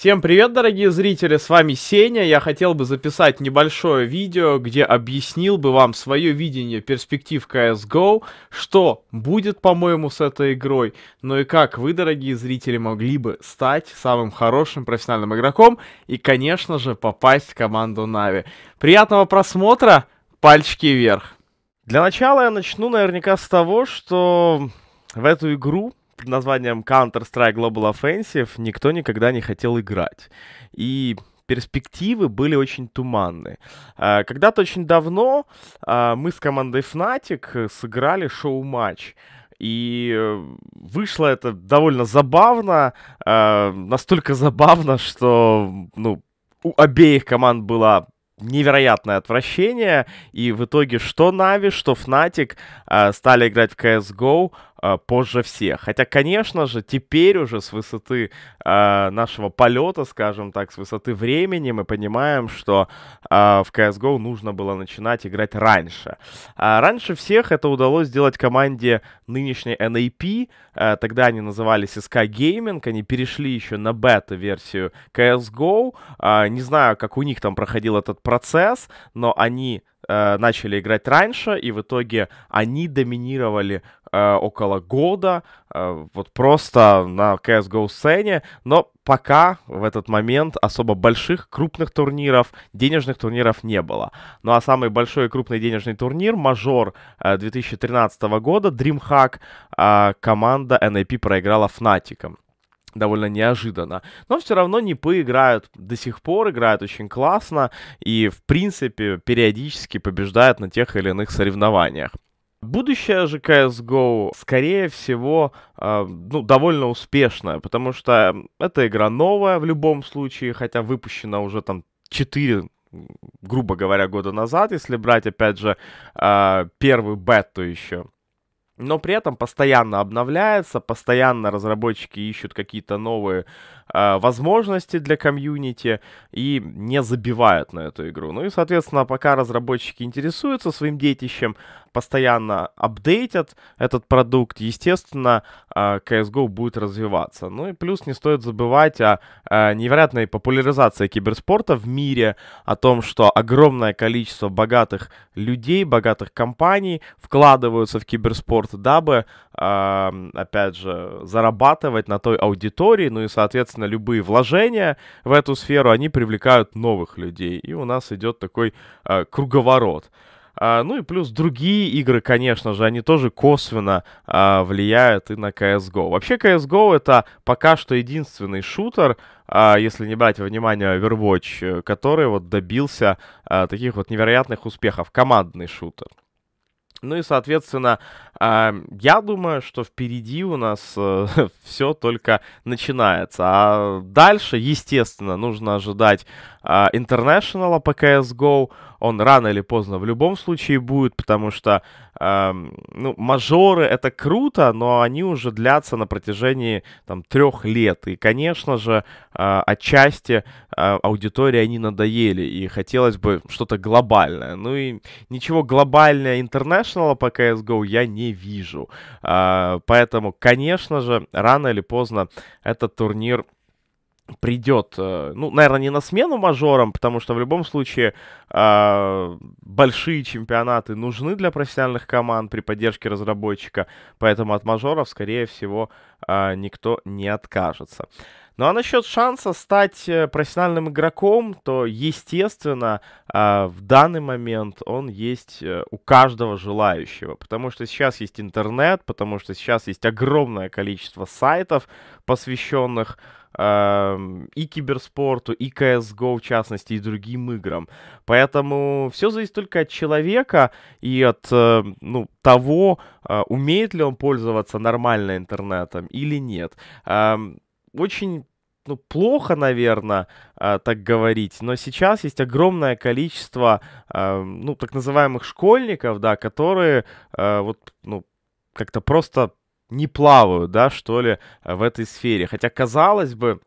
Всем привет, дорогие зрители, с вами Сеня. Я хотел бы записать небольшое видео, где объяснил бы вам свое видение перспектив CSGO, что будет, по-моему, с этой игрой, но ну и как вы, дорогие зрители, могли бы стать самым хорошим профессиональным игроком и, конечно же, попасть в команду Нави. Приятного просмотра, пальчики вверх. Для начала я начну наверняка с того, что в эту игру под названием Counter-Strike Global Offensive никто никогда не хотел играть. И перспективы были очень туманны. А, когда-то очень давно а, мы с командой Fnatic сыграли шоу-матч. И э, вышло это довольно забавно, а, настолько забавно, что ну, у обеих команд было невероятное отвращение, и в итоге что Нави, что Fnatic стали играть в CSGO а, позже всех. Хотя, конечно же, теперь уже с высоты э, нашего полета, скажем так, с высоты времени мы понимаем, что э, в CSGO нужно было начинать играть раньше. А раньше всех это удалось сделать команде нынешней NAP, э, тогда они назывались SK Gaming, они перешли еще на бета-версию CSGO, э, не знаю, как у них там проходил этот процесс, но они э, начали играть раньше, и в итоге они доминировали э, около года, э, вот просто на CSGO сцене, но пока в этот момент особо больших крупных турниров, денежных турниров не было. Ну а самый большой и крупный денежный турнир, мажор 2013 э, года, DreamHack, э, команда NAP проиграла Фнатиком довольно неожиданно. Но все равно Нипы играют до сих пор, играют очень классно и, в принципе, периодически побеждают на тех или иных соревнованиях. Будущее же CSGO, скорее всего, э, ну, довольно успешное, потому что эта игра новая в любом случае, хотя выпущена уже там 4 грубо говоря, года назад, если брать, опять же, э, первый бет, то еще но при этом постоянно обновляется, постоянно разработчики ищут какие-то новые э, возможности для комьюнити и не забивают на эту игру. Ну и, соответственно, пока разработчики интересуются своим детищем, постоянно апдейтят этот продукт, естественно, CSGO а, будет развиваться. Ну и плюс не стоит забывать о а, невероятной популяризации киберспорта в мире, о том, что огромное количество богатых людей, богатых компаний вкладываются в киберспорт, дабы, а, опять же, зарабатывать на той аудитории, ну и, соответственно, любые вложения в эту сферу, они привлекают новых людей, и у нас идет такой круговорот. А, ну и плюс другие игры, конечно же, они тоже косвенно а, влияют и на CSGO. Вообще CSGO это пока что единственный шутер, а, если не брать во внимание Overwatch, э, который вот добился а, таких вот невероятных успехов, командный шутер. Ну и, соответственно, а, я думаю, что впереди у нас э, все только начинается. А дальше, естественно, нужно ожидать а, International по CSGO, он рано или поздно в любом случае будет, потому что э, ну, мажоры это круто, но они уже длятся на протяжении там трех лет. И, конечно же, э, отчасти э, аудитории они надоели, и хотелось бы что-то глобальное. Ну и ничего глобальное интернешнала по CSGO я не вижу. Э, поэтому, конечно же, рано или поздно этот турнир придет, э, ну, наверное, не на смену мажорам, потому что в любом случае э, большие чемпионаты нужны для профессиональных команд при поддержке разработчика, поэтому от мажоров, скорее всего, э, никто не откажется. Ну а насчет шанса стать э, профессиональным игроком, то, естественно, а, в данный момент он есть э, у каждого желающего, потому что сейчас есть интернет, потому что сейчас есть огромное количество сайтов, посвященных и киберспорту, и CSGO в частности, и другим играм. Поэтому все зависит только от человека и от э, ну, того, а, умеет ли он пользоваться нормально интернетом или нет. Очень ну, плохо, наверное, а, так говорить, но сейчас есть огромное количество, ну, так называемых школьников, да, которые а, вот, ну, как-то просто не плаваю, да, что ли, э, в этой сфере. Хотя, казалось бы,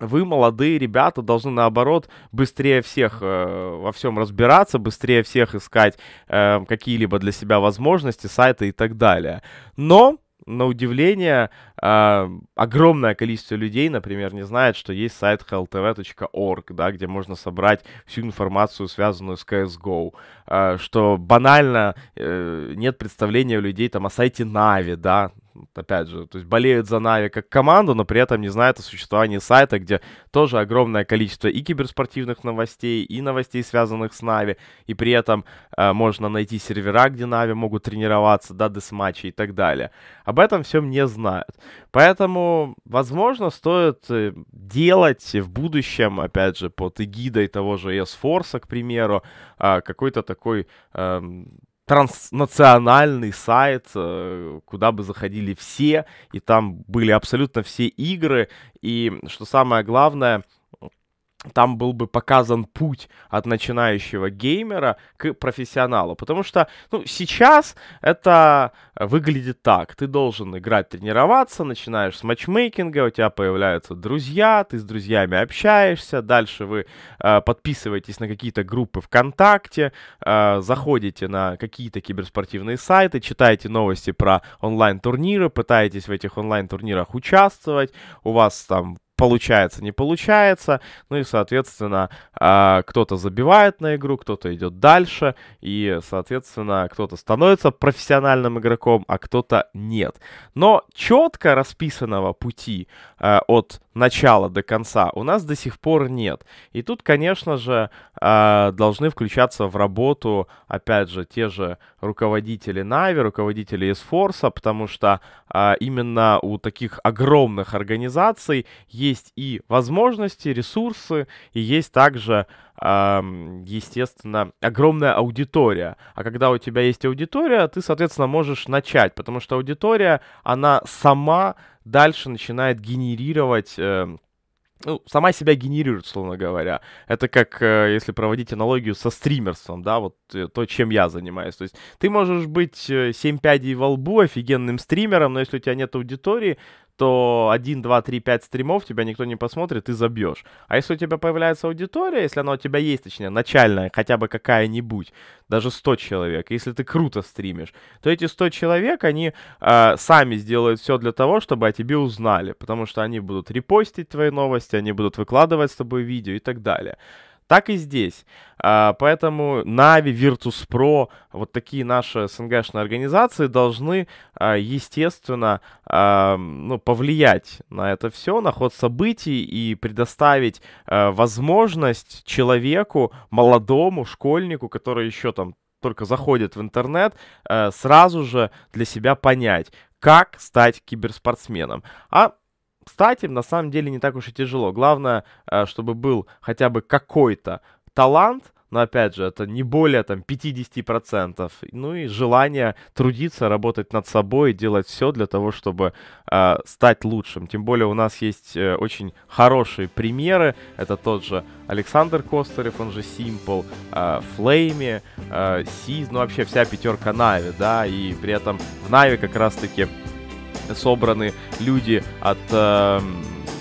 вы, молодые ребята, должны, наоборот, быстрее всех э, во всем разбираться, быстрее всех искать э, какие-либо для себя возможности, сайты и так далее. Но, на удивление, э, огромное количество людей, например, не знает, что есть сайт hltv.org, да, где можно собрать всю информацию, связанную с CSGO, э, что банально э, нет представления у людей там о сайте Na'Vi, да, опять же, то есть болеют за Нави как команду, но при этом не знают о существовании сайта, где тоже огромное количество и киберспортивных новостей, и новостей, связанных с Нави, и при этом э, можно найти сервера, где Нави могут тренироваться, да, десматчи и так далее. Об этом всем не знают. Поэтому, возможно, стоит э, делать в будущем, опять же, под эгидой того же ES Force, к примеру, э, какой-то такой э, транснациональный сайт, э, куда бы заходили все, и там были абсолютно все игры, и что самое главное, там был бы показан путь от начинающего геймера к профессионалу. Потому что ну, сейчас это выглядит так. Ты должен играть, тренироваться, начинаешь с матчмейкинга, у тебя появляются друзья, ты с друзьями общаешься, дальше вы э, подписываетесь на какие-то группы ВКонтакте, э, заходите на какие-то киберспортивные сайты, читаете новости про онлайн-турниры, пытаетесь в этих онлайн-турнирах участвовать, у вас там получается, не получается. Ну и, соответственно, а, кто-то забивает на игру, кто-то идет дальше. И, соответственно, кто-то становится профессиональным игроком, а кто-то нет. Но четко расписанного пути а, от начала до конца у нас до сих пор нет. И тут, конечно же, а, должны включаться в работу, опять же, те же руководители Нави, руководители Эсфорса, потому что а, именно у таких огромных организаций есть и возможности, ресурсы, и есть также а, естественно, огромная аудитория. А когда у тебя есть аудитория, ты, соответственно, можешь начать, потому что аудитория, она сама дальше начинает генерировать э, ну, сама себя генерирует, словно говоря. Это как, э, если проводить аналогию со стримерством, да, вот э, то, чем я занимаюсь. То есть ты можешь быть 7 пядей во лбу, офигенным стримером, но если у тебя нет аудитории, то 1, 2, 3, 5 стримов тебя никто не посмотрит, ты забьешь. А если у тебя появляется аудитория, если она у тебя есть, точнее, начальная, хотя бы какая-нибудь, даже 100 человек, если ты круто стримишь, то эти 100 человек, они э, сами сделают все для того, чтобы о тебе узнали, потому что они будут репостить твои новости, они будут выкладывать с тобой видео и так далее так и здесь. А, поэтому Нави, Virtus Pro, вот такие наши СНГшные организации должны, а, естественно, а, ну, повлиять на это все, на ход событий и предоставить возможность человеку, молодому школьнику, который еще там только заходит в интернет, сразу же для себя понять, как стать киберспортсменом. А кстати, на самом деле не так уж и тяжело. Главное, э, чтобы был хотя бы какой-то талант, но опять же, это не более там 50%. Ну и желание трудиться, работать над собой, делать все для того, чтобы э, стать лучшим. Тем более у нас есть э, очень хорошие примеры. Это тот же Александр Костарев, он же Simple, э, Flame, э, Сиз, ну вообще вся пятерка Нави, да, и при этом в Нави как раз-таки собраны люди от э,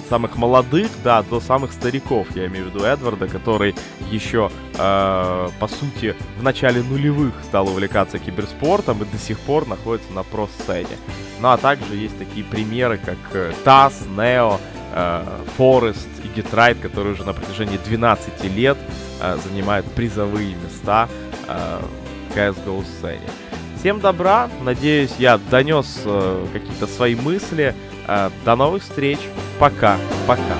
самых молодых, да, до самых стариков, я имею в виду Эдварда, который еще, э, по сути, в начале нулевых стал увлекаться киберспортом и до сих пор находится на про-сцене. Ну а также есть такие примеры, как э, Тас, Нео, э, Форест и Гитрайт, которые уже на протяжении 12 лет э, занимают призовые места э, в CSGO сцене. Всем добра. Надеюсь, я донес э, какие-то свои мысли. Э, до новых встреч. Пока. Пока.